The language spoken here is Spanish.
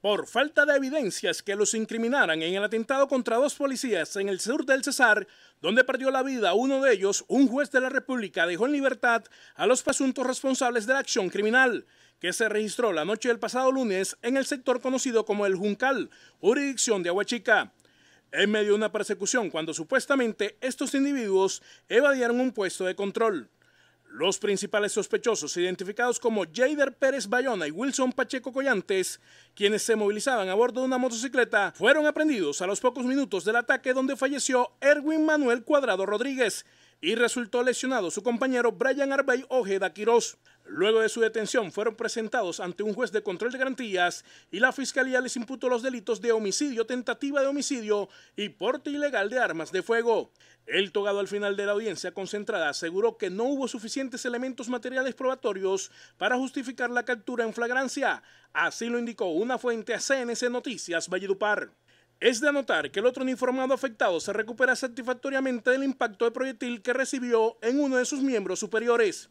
por falta de evidencias que los incriminaran en el atentado contra dos policías en el sur del Cesar, donde perdió la vida uno de ellos, un juez de la República dejó en libertad a los presuntos responsables de la acción criminal, que se registró la noche del pasado lunes en el sector conocido como el Juncal, jurisdicción de Aguachica. En medio de una persecución, cuando supuestamente estos individuos evadieron un puesto de control. Los principales sospechosos, identificados como Jader Pérez Bayona y Wilson Pacheco Collantes, quienes se movilizaban a bordo de una motocicleta, fueron aprendidos a los pocos minutos del ataque donde falleció Erwin Manuel Cuadrado Rodríguez y resultó lesionado su compañero Brian Arbey Ojeda Quiroz. Luego de su detención fueron presentados ante un juez de control de garantías y la fiscalía les imputó los delitos de homicidio, tentativa de homicidio y porte ilegal de armas de fuego. El togado al final de la audiencia concentrada aseguró que no hubo suficientes elementos materiales probatorios para justificar la captura en flagrancia. Así lo indicó una fuente a CNC Noticias Valledupar. Es de anotar que el otro uniformado afectado se recupera satisfactoriamente del impacto de proyectil que recibió en uno de sus miembros superiores.